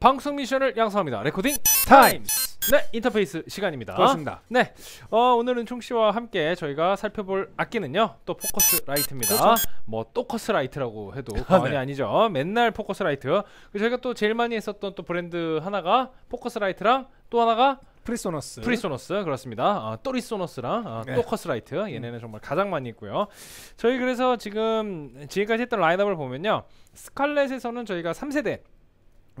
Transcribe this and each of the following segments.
방송 미션을 양성합니다. 레코딩 타임스. 네, 인터페이스 시간입니다. 그렇습니다. 네, 어, 오늘은 총 씨와 함께 저희가 살펴볼 악기는요, 또 포커스 라이트입니다. 그렇죠. 뭐 또커스 라이트라고 해도 과언이 네. 아니죠. 맨날 포커스 라이트. 저희가 또 제일 많이 했었던 또 브랜드 하나가 포커스 라이트랑 또 하나가 프리소너스 프리소너스 그렇습니다 아, 또리소너스랑 아, 네. 또커스라이트 얘네는 음. 정말 가장 많이 있고요 저희 그래서 지금 지금까지 했던 라인업을 보면요 스칼렛에서는 저희가 3세대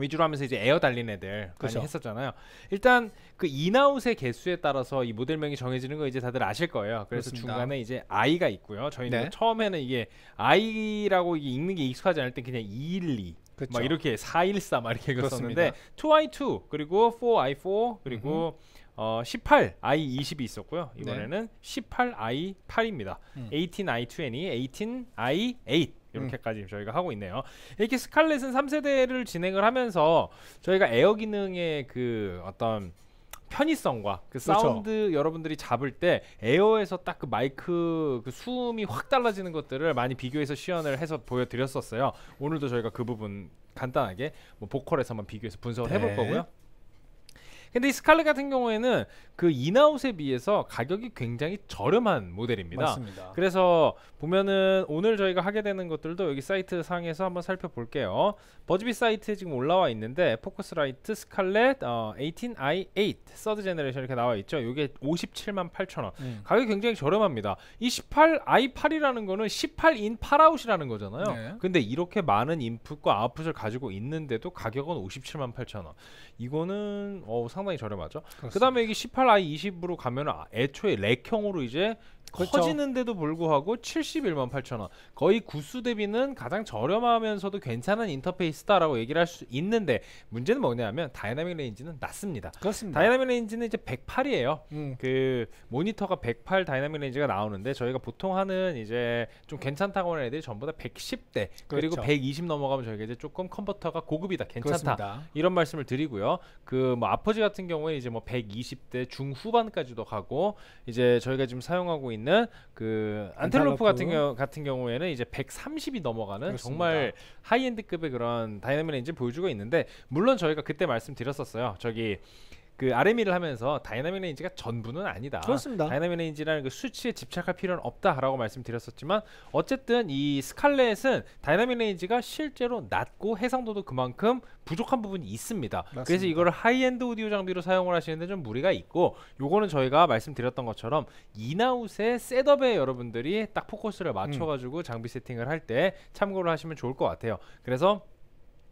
위주로 하면서 이제 에어 달린 애들 그렇 많 했었잖아요. 일단 그 인아웃의 개수에 따라서 이 모델명이 정해지는 거 이제 다들 아실 거예요. 그래서 그렇습니다. 중간에 이제 아이가 있고요. 저희는 네. 처음에는 이게 아이라고 이게 읽는 게 익숙하지 않을 때 그냥 212. 그쵸. 그렇죠. 막 이렇게 414 막 이렇게 읽었었는데 2i2 그리고 4i4 그리고 어, 18i20이 있었고요. 이번에는 네. 18i8입니다. 음. 18i20, 18i8 음. 이렇게까지 음. 저희가 하고 있네요. 이렇게 스칼렛은 3세대를 진행을 하면서 저희가 에어 기능의 그 어떤 편의성과 그 그렇죠. 사운드 그렇죠. 여러분들이 잡을 때 에어에서 딱 그 마이크 그 수음이 확 달라지는 것들을 많이 비교해서 시연을 해서 보여드렸었어요. 오늘도 저희가 그 부분 간단하게 뭐 보컬에서만 비교해서 분석을 네. 해볼 거고요. 근데 이 스칼렛 같은 경우에는 그 인아웃에 비해서 가격이 굉장히 저렴한 모델입니다. 맞습니다. 그래서 보면은 오늘 저희가 하게 되는 것들도 여기 사이트 상에서 한번 살펴볼게요. 버즈비 사이트에 지금 올라와 있는데 포커스라이트 스칼렛 어, 18i8 서드 제너레이션 이렇게 나와 있죠. 이게 57만 8천 원. 음. 가격이 굉장히 저렴합니다. 이 18i8이라는 거는 18인 8아웃이라는 거잖아요. 네. 근데 이렇게 많은 인풋과 아웃풋을 가지고 있는데도 가격은 57만 8천 원. 이거는 어, 상 상당히 저렴하죠. 그다음에 이게 18i 20으로 가면은 아, 애초에 렉형으로 이제 그렇죠. 커지는데도 불구하고 71만 8천 원 거의 구수 대비는 가장 저렴하면서도 괜찮은 인터페이스다라고 얘기를 할 수 있는데 문제는 뭐냐면 다이나믹 레인지는 낮습니다. 그렇습니다. 다이나믹 레인지는 이제 108이에요. 음. 그 모니터가 108 다이나믹 레인지가 나오는데 저희가 보통 하는 이제 좀 괜찮다고 하는 애들이 전부 다 110대 그렇죠. 그리고 120 넘어가면 저희가 이제 조금 컨버터가 고급이다 괜찮다 그렇습니다. 이런 말씀을 드리고요. 그 뭐 아퍼지 같은 경우에 이제 뭐 120대 중후반까지도 가고 이제 저희가 지금 사용하고 있는 있는 그 안텔로프, 로프 같은 경우 같은 경우에는 이제 130이 넘어가는 그렇습니다. 정말 하이엔드급의 그런 다이나믹 레인지 보여주고 있는데 물론 저희가 그때 말씀드렸었어요. 저기 그 RME를 하면서 다이나믹 레인지가 전부는 아니다. 그렇습니다. 다이나믹 레인지라는 그 수치에 집착할 필요는 없다라고 말씀드렸었지만 어쨌든 이 스칼렛은 다이나믹 레인지가 실제로 낮고 해상도도 그만큼 부족한 부분이 있습니다. 맞습니다. 그래서 이거를 하이엔드 오디오 장비로 사용을 하시는데 좀 무리가 있고 요거는 저희가 말씀드렸던 것처럼 인아웃의 셋업에 여러분들이 딱 포커스를 맞춰가지고 음. 장비 세팅을 할 때 참고를 하시면 좋을 것 같아요. 그래서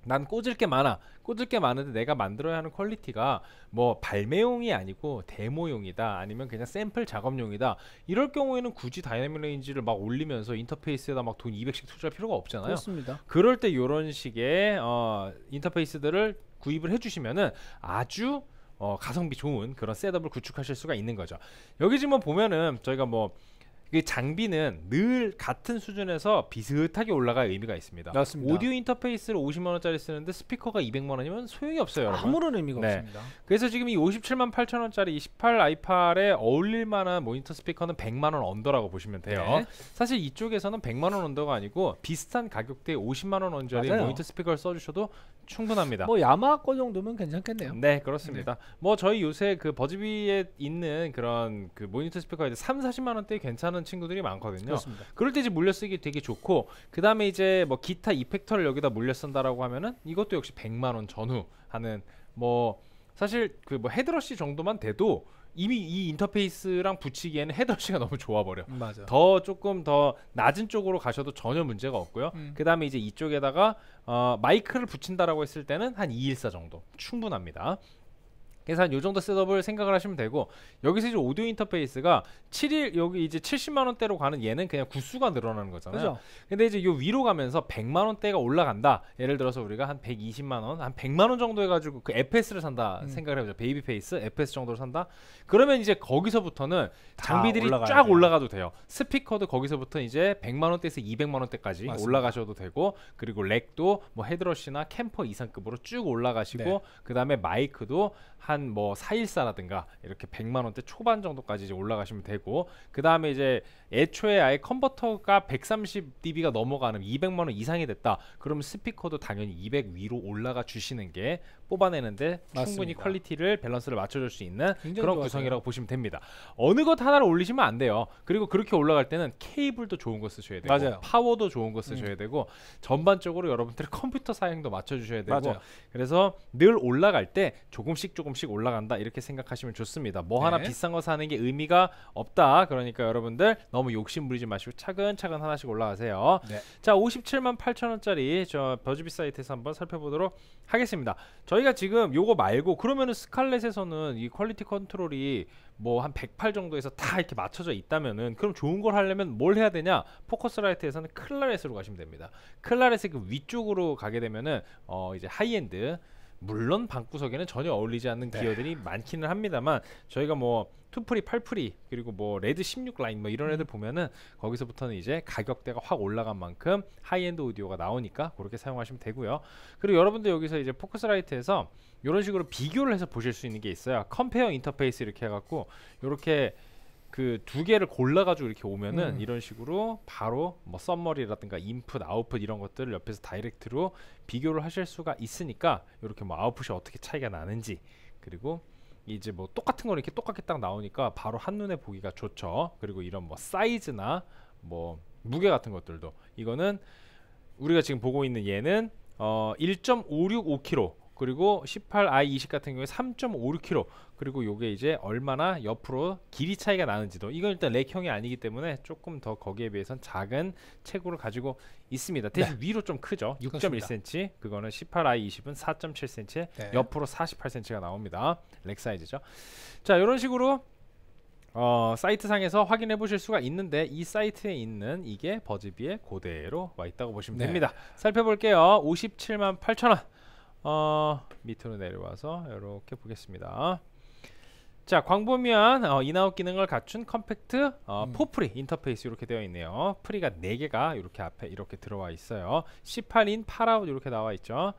난 꽂을 게 많아 꽂을 게 많은데 내가 만들어야 하는 퀄리티가 뭐 발매용이 아니고 데모용이다 아니면 그냥 샘플 작업용이다 이럴 경우에는 굳이 다이내믹 레인지를 막 올리면서 인터페이스에다 막 돈 200씩 투자할 필요가 없잖아요 그렇습니다 그럴 때요런 식의 어, 인터페이스들을 구입을 해주시면은 아주 어, 가성비 좋은 그런 셋업을 구축하실 수가 있는 거죠 여기 지금 보면은 저희가 뭐이 장비는 늘 같은 수준에서 비슷하게 올라갈 의미가 있습니다. 맞습니다. 오디오 인터페이스를 50만 원짜리 쓰는데 스피커가 200만 원이면 소용이 없어요. 여러분. 아무런 의미가 네. 없습니다. 그래서 지금 이 57만 8천 원짜리 28아이에 어울릴 만한 모니터 스피커는 100만 원 언더라고 보시면 돼요. 네. 사실 이쪽에서는 100만 원 언더가 아니고 비슷한 가격대 50만 원 원짜리 맞아요. 모니터 스피커를 써주셔도 충분합니다. 뭐 야마하 거 정도면 괜찮겠네요. 네 그렇습니다. 네. 뭐 저희 요새 그 버즈비에 있는 그런 그 모니터 스피커에 3, 40만 원대 괜찮은 하는 친구들이 많거든요. 그렇습니다. 그럴 때 이제 물려쓰기 되게 좋고 그 다음에 이제 뭐 기타 이펙터를 여기다 물려쓴다라고 하면은 이것도 역시 100만 원 전후 하는 뭐 사실 그 뭐 헤드러시 정도만 돼도 이미 이 인터페이스랑 붙이기에는 헤드러시가 너무 좋아 버려. 맞아. 더 조금 더 낮은 쪽으로 가셔도 전혀 문제가 없고요. 음. 그다음에 이제 이쪽에다가 어, 마이크를 붙인다라고 했을 때는 한214 정도 충분합니다. 그래서 한요 정도 셋업을 생각을 하시면 되고 여기서 이제 오디오 인터페이스가 7일 여기 이제 70만 원대로 가는 얘는 그냥 구수가 늘어나는 거잖아요. 그죠. 근데 이제 요 위로 가면서 100만 원대가 올라간다. 예를 들어서 우리가 한 120만 원, 한 100만 원 정도 해 가지고 그 FS를 산다 음. 생각을 해 보자. 베이비 페이스 FS 정도로 산다. 그러면 이제 거기서부터는 장비들이 쫙 돼요. 올라가도 돼요. 스피커도 거기서부터 이제 100만 원대에서 200만 원대까지 올라가셔도 되고 그리고 렉도 뭐 헤드러시나 캠퍼 이상급으로 쭉 올라가시고 네. 그다음에 마이크도 한 한뭐 414라든가 이렇게 100만 원대 초반 정도까지 이제 올라가시면 되고 그 다음에 이제 애초에 아예 컨버터가 130dB가 넘어가는 200만 원 이상이 됐다. 그럼 스피커도 당연히 200 위로 올라가 주시는 게 뽑아내는데 맞습니다. 충분히 퀄리티를 밸런스를 맞춰줄 수 있는 그런 좋았요 구성이라고 보시면 됩니다. 어느 것 하나를 올리시면 안 돼요. 그리고 그렇게 올라갈 때는 케이블도 좋은 거 쓰셔야 되고 맞아요. 파워도 좋은 거 음. 쓰셔야 음. 되고 전반적으로 여러분들의 컴퓨터 사양도 맞춰주셔야 되고 맞아요. 그래서 늘 올라갈 때 조금씩 조금씩 조금씩 올라간다 이렇게 생각하시면 좋습니다. 뭐 하나 네. 비싼 거 사는 게 의미가 없다. 그러니까 여러분들 너무 욕심 부리지 마시고 차근차근 하나씩 올라가세요. 네. 자, 57만 8천 원짜리 저 버즈비 사이트에서 한번 살펴보도록 하겠습니다. 저희가 지금 요거 말고 그러면은 스칼렛에서는 이 퀄리티 컨트롤이 뭐 한 108 정도에서 다 이렇게 맞춰져 있다면은 그럼 좋은 걸 하려면 뭘 해야 되냐? 포커스라이트에서는 클라렛으로 가시면 됩니다. 클라렛의 그 위쪽으로 가게 되면은 어 이제 하이엔드 물론 방구석에는 전혀 어울리지 않는 네. 기어들이 많기는 합니다만 저희가 뭐 투프리, 팔프리 그리고 뭐 레드 16 라인 뭐 이런 애들 음. 보면은 거기서부터는 이제 가격대가 확 올라간 만큼 하이엔드 오디오가 나오니까 그렇게 사용하시면 되고요. 그리고 여러분들 여기서 이제 포커스라이트에서 이런 식으로 비교를 해서 보실 수 있는 게 있어요. 컴페어 인터페이스 이렇게 해갖고 이렇게 그두 개를 골라가지고 이렇게 오면은 음. 이런 식으로 바로 뭐 썸머리라든가 인풋, 아웃풋 이런 것들을 옆에서 다이렉트로 비교를 하실 수가 있으니까 이렇게 뭐 아웃풋이 어떻게 차이가 나는지 그리고 이제 뭐 똑같은 거 이렇게 똑같게 딱 나오니까 바로 한눈에 보기가 좋죠. 그리고 이런 뭐 사이즈나 뭐 무게 같은 것들도 이거는 우리가 지금 보고 있는 얘는 어 1.565kg 그리고 18i20 같은 경우에 3.56km 그리고 요게 이제 얼마나 옆으로 길이 차이가 나는지도 이건 일단 렉형이 아니기 때문에 조금 더 거기에 비해선 작은 체구를 가지고 있습니다 대신 네. 위로 좀 크죠 6.1cm 그거는 18i20은 4.7cm 네. 옆으로 48cm가 나옵니다 렉 사이즈죠 자 이런 식으로 어, 사이트상에서 확인해 보실 수가 있는데 이 사이트에 있는 이게 버즈비의 고대로 와 있다고 보시면 네. 됩니다 살펴볼게요 5 7 8 0 0 0원 어, 밑으로 내려와서 이렇게 보겠습니다. 자 광범위한 어, 인아웃 기능을 갖춘 컴팩트 어, 음. 포프리 인터페이스 이렇게 되어 있네요 프리가 4개가 이렇게 앞에 이렇게 들어와 있어요 18인 8아웃 이렇게 나와 있죠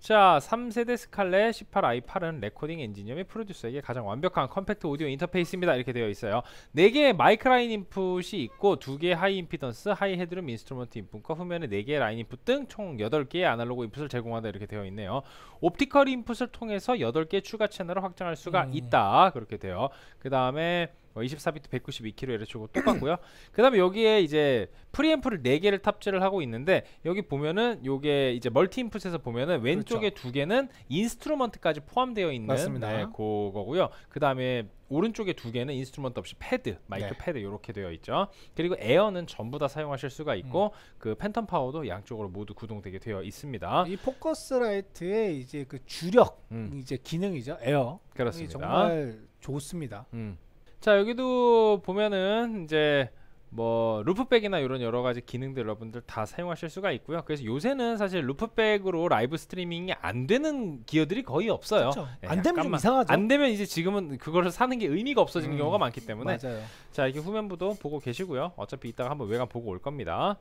자 3세대 스칼렛 18i8은 레코딩 엔지니어의 프로듀서에게 가장 완벽한 컴팩트 오디오 인터페이스입니다 이렇게 되어 있어요 4개의 마이크 라인 인풋이 있고 2개의 하이 인피던스, 하이 헤드룸 인스트루먼트 인풋과 후면에 4개의 라인 인풋 등 총 8개의 아날로그 인풋을 제공한다 이렇게 되어 있네요 옵티컬 인풋을 통해서 8개 의 추가 채널을 확장할 수가 음. 있다 그렇게 돼요 그 다음에 24비트 192kg LH고 똑같고요. 그 다음에 여기에 이제 프리앰프를 4개를 탑재를 하고 있는데 여기 보면은 요게 이제 멀티 인풋에서 보면은 왼쪽에 그렇죠 개는 인스트루먼트까지 포함되어 있는 습니다 네, 그거고요. 그 다음에 오른쪽에 두 개는 인스트루먼트 없이 패드, 마이크 네. 패드 이렇게 되어 있죠. 그리고 에어는 전부 다 사용하실 수가 있고 음. 그 팬텀 파워도 양쪽으로 모두 구동되게 되어 있습니다. 이 포커스라이트의 이제 그 주력 음. 이제 기능이죠. 에어. 그렇습니다. 정말 좋습니다. 음. 자 여기도 보면은 이제 뭐 루프백이나 이런 여러 가지 기능들 여러분들 다 사용하실 수가 있고요. 그래서 요새는 사실 루프백으로 라이브 스트리밍이 안 되는 기어들이 거의 없어요. 그안 예, 되면 이상하죠. 안 되면 이제 지금은 그거를 사는 게 의미가 없어지는 음, 경우가 많기 때문에 맞아요. 자 이렇게 후면부도 보고 계시고요. 어차피 이따가 한번 외관 보고 올 겁니다.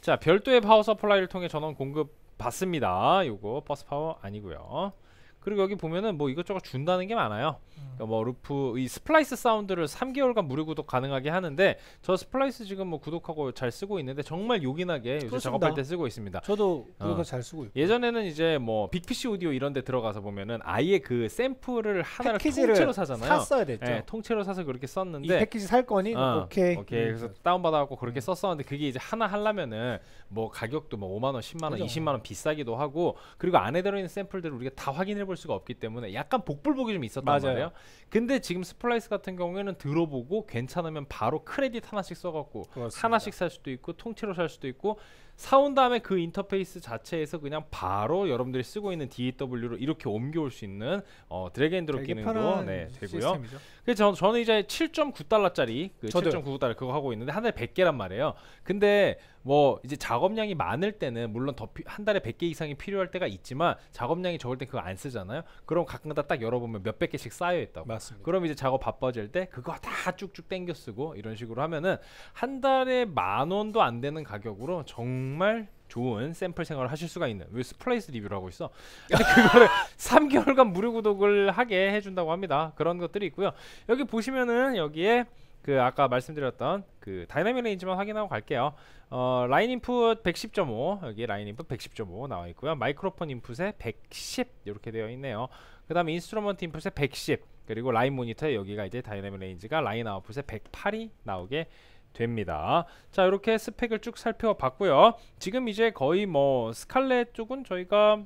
자 별도의 파워 서플라이를 통해 전원 공급 받습니다. 요거 버스 파워 아니고요. 그리고 여기 보면은 뭐 이것저것 준다는 게 많아요. 그러니까 음. 뭐 루프 이 스플라이스 사운드를 3개월간 무료 구독 가능하게 하는데 저 스플라이스 지금 뭐 구독하고 잘 쓰고 있는데 정말 요긴하게 요새 작업할 때 쓰고 있습니다. 저도 어. 그거 어. 잘 쓰고 있고. 예전에는 이제 뭐 빅피시 오디오 이런 데 들어가서 보면은 아예 그 샘플을 하나를 통째로 사잖아요. 샀어야 예, 됐죠. 예, 통째로 사서 그렇게 썼는데 이 패키지 살 거니? 어, 오케이. 오케이. 그래서 음. 다운 받아 갖고 그렇게 음. 썼었는데 그게 이제 하나 하려면은 뭐 가격도 뭐 5만 원, 10만 원, 그죠. 20만 원 비싸기도 하고 그리고 안에 들어 있는 샘플들을 우리가 다 확인해 해볼 수가 없기 때문에 약간 복불복이 좀 있었단 맞아요. 말이에요. 근데 지금 스플라이스 같은 경우에는 들어보고 괜찮으면 바로 크레딧 하나씩 써갖고 그렇습니다. 하나씩 살 수도 있고 통째로 살 수도 있고 사온 다음에 그 인터페이스 자체에서 그냥 바로 여러분들이 쓰고 있는 DAW로 이렇게 옮겨올 수 있는 어, 드래그 앤 드롭 기능도 네, 되고요. 그래서 저, 는 이제 7.9달러짜리 그 7.9달러 그거 하고 있는데 한 달에 100개란 말이에요. 근데 뭐 이제 작업량이 많을 때는 물론 더 한 달에 100개 이상이 필요할 때가 있지만 작업량이 적을 때 그거 안 쓰잖아요. 그럼 가끔가다 딱 열어보면 몇백 개씩 쌓여 있다고. 맞습니다. 그럼 이제 작업 바빠질 때 그거 다 쭉쭉 땡겨 쓰고 이런 식으로 하면은 한 달에 만 원도 안 되는 가격으로 정 정말 좋은 샘플 생활을 하실 수가 있는 왜스플레이스 리뷰를 하고 있어 근데 그거를 3개월간 무료 구독을 하게 해준다고 합니다 그런 것들이 있고요 여기 보시면은 여기에 그 아까 말씀드렸던 그 다이나믹 레인지만 확인하고 갈게요 어, 라인 인풋 110.5 여기 라인 인풋 110.5 나와 있고요 마이크로폰 인풋에 110 이렇게 되어 있네요 그 다음에 인스트루먼트 인풋에 110 그리고 라인 모니터에 여기가 이제 다이나믹 레인지가 라인 아웃풋에 108이 나오게 됩니다. 자 이렇게 스펙을 쭉 살펴봤고요. 지금 이제 거의 뭐 스칼렛 쪽은 저희가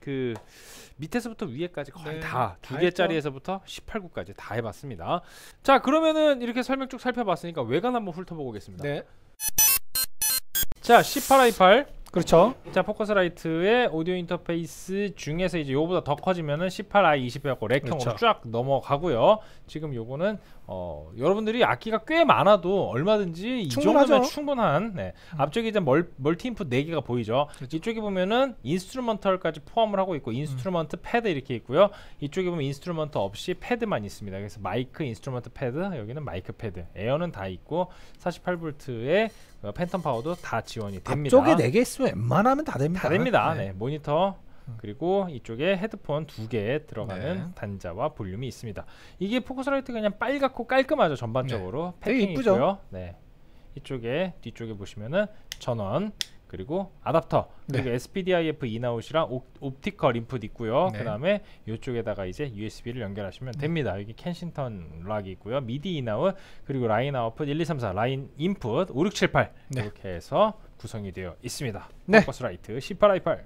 그 밑에서부터 위에까지 거의 네, 다두 개짜리에서부터 18구까지 다 해봤습니다. 자 그러면은 이렇게 설명 쭉 살펴봤으니까 외관 한번 훑어보겠습니다. 고 네. 자 18i8 그렇죠. 자, 포커스라이트의 오디오 인터페이스 중에서 이제 요보다 더 커지면은 18i 20이었고 렉형으로 그렇죠. 쫙 넘어가고요. 지금 요거는 어, 여러분들이 악기가 꽤 많아도 얼마든지 충분하죠. 이 정도면 충분한 네. 음. 앞쪽에 이제 멀, 멀티 인풋 4개가 보이죠. 그렇죠. 이쪽에 보면은 인스트루먼털까지 포함을 하고 있고 음. 인스트루먼트 음. 패드 이렇게 있고요. 이쪽에 보면 인스트루먼트 없이 패드만 있습니다. 그래서 마이크 인스트루먼트 패드, 여기는 마이크 패드. 에어는 다 있고 48V에 어, 팬텀 파워도 다 지원이 됩니다. 앞쪽에 네 개 있으면 웬만하면 다 됩니다. 다 됩니다. 네. 네. 모니터 음. 그리고 이쪽에 헤드폰 두개 들어가는 네. 단자와 볼륨이 있습니다. 이게 포커스라이트 그냥 빨갛고 깔끔하죠 전반적으로 네. 패킹이고요. 네. 이쪽에 뒤쪽에 보시면은 전원 그리고 아답터 네. 그리고 SPDIF 인아웃이랑 옵, 옵티컬 인풋 있고요. 네. 그다음에 이쪽에다가 이제 USB를 연결하시면 네. 됩니다. 여기 켄싱턴 락이 있고요. 미디 인아웃 그리고 라인 아웃풋 1, 2, 3, 4 라인 인풋 5, 6, 7, 8 네. 이렇게 해서 구성이 되어 있습니다. 네. 포스 라이트 18i8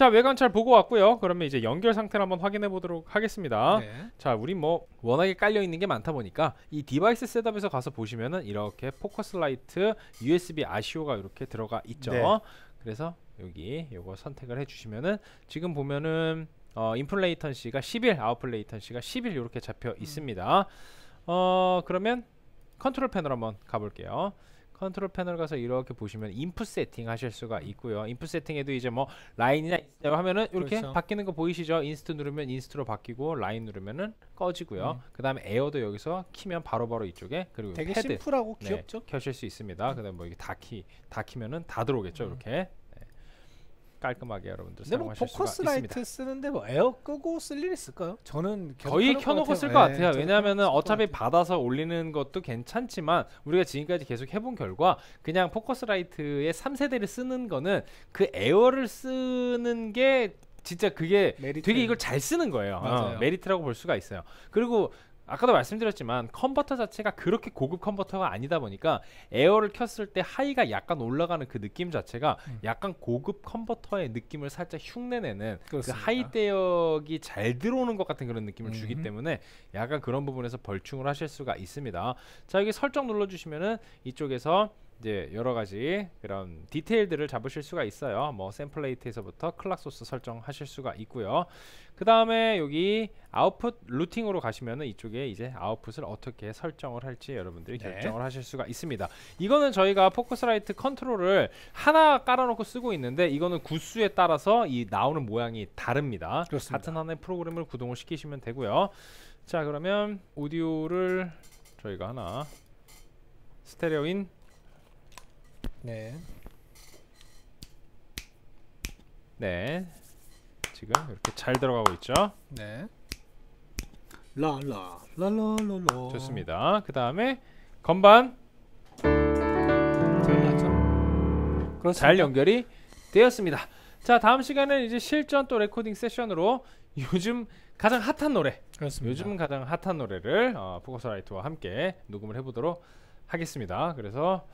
자외관잘 보고 왔고요 그러면 이제 연결 상태를 한번 확인해 보도록 하겠습니다 네. 자우리뭐 워낙에 깔려 있는 게 많다 보니까 이 디바이스 셋업에서 가서 보시면은 이렇게 포커스 라이트 USB 아시오가 이렇게 들어가 있죠 네. 그래서 여기 요거 선택을 해주시면은 지금 보면은 어, 인플레이턴시가 11 아웃플레이턴시가 11 이렇게 잡혀 음. 있습니다 어 그러면 컨트롤 패널 한번 가볼게요 컨트롤 패널 가서 이렇게 보시면 인풋 세팅 하실 수가 있고요. 인풋 세팅에도 이제 뭐 라인이나 인스타 하면은 이렇게 그렇죠. 바뀌는 거 보이시죠? 인스트 누르면 인스트로 바뀌고 라인 누르면은 꺼지고요. 음. 그다음에 에어도 여기서 키면 바로바로 바로 이쪽에 그리고 되게 헤드. 심플하고 네, 귀엽죠? 네, 켜실 수 있습니다. 음. 그다음 에뭐 이게 다 키, 다 키면은 다 들어오겠죠. 음. 이렇게 깔끔하게 여러분들 근데 뭐 포커스 라이트 쓰는데 뭐 에어 끄고 쓸일 있을까요? 저는 거의 켜놓고 쓸 것 같아요. 네, 왜냐하면 어차피 받아서 올리는 것도 괜찮지만 우리가 지금까지 계속 해본 결과 그냥 포커스 라이트의 3세대를 쓰는 거는 그 에어를 쓰는 게 진짜 그게 메리트. 되게 이걸 잘 쓰는 거예요. 어, 메리트라고 볼 수가 있어요. 그리고 아까도 말씀드렸지만 컨버터 자체가 그렇게 고급 컨버터가 아니다 보니까 에어를 켰을 때 하이가 약간 올라가는 그 느낌 자체가 음. 약간 고급 컨버터의 느낌을 살짝 흉내내는 그 그렇습니다. 그 하이 대역이 잘 들어오는 것 같은 그런 느낌을 음. 주기 때문에 약간 그런 부분에서 벌충을 하실 수가 있습니다. 자 여기 설정 눌러주시면은 이쪽에서 이제 여러 가지 그런 디테일들을 잡으실 수가 있어요. 뭐 샘플레이트에서부터 클락 소스 설정하실 수가 있고요. 그 다음에 여기 아웃풋 루팅으로 가시면은 이쪽에 이제 아웃풋을 어떻게 설정을 할지 여러분들이 네. 결정을 하실 수가 있습니다. 이거는 저희가 포커스라이트 컨트롤을 하나 깔아놓고 쓰고 있는데 이거는 구수에 따라서 이 나오는 모양이 다릅니다. 그렇습니다. 같은 하나의 프로그램을 구동을 시키시면 되고요. 자 그러면 오디오를 저희가 하나 스테레오인 네. 네. 지금 이렇게 잘 들어가고 있죠? 네. 라라 라라라라. 좋습니다. 그 다음에 건반. 잘 연결이 되었습니다. 자 다음 시간은 이제 실전 또 레코딩 세션으로 요즘 가장 핫한 노래 그렇습니다. 요즘 가장 핫한 노래를 어, 포커스라이트와 함께 녹음을 해보도록 하겠습니다. 그래서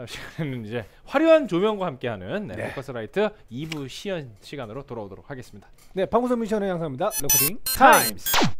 다음 시간에는 이제 화려한 조명과 함께하는 네, 포커스라이트 2부 시연 시간으로 돌아오도록 하겠습니다. 네, 방구석 미션의 양상입니다. 레코딩 타임스.